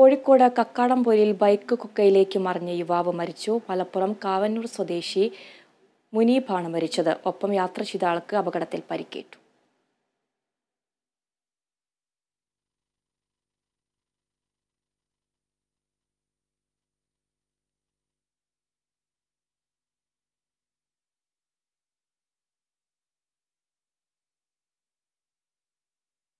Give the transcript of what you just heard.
Kozhikode കക്കാടംപൊരിയിൽ bike കുക്കയിലേക്ക് മറിഞ്ഞ യുവാവ് മരിച്ചു മലപ്പുറം കാവന്നൂർ സ്വദേശി മുനീബാണ് മരിച്ചത് ഒപ്പം യാത്ര ചെയ്ത ആൾക്ക് അപകടത്തിൽ പരിക്കേറ്റു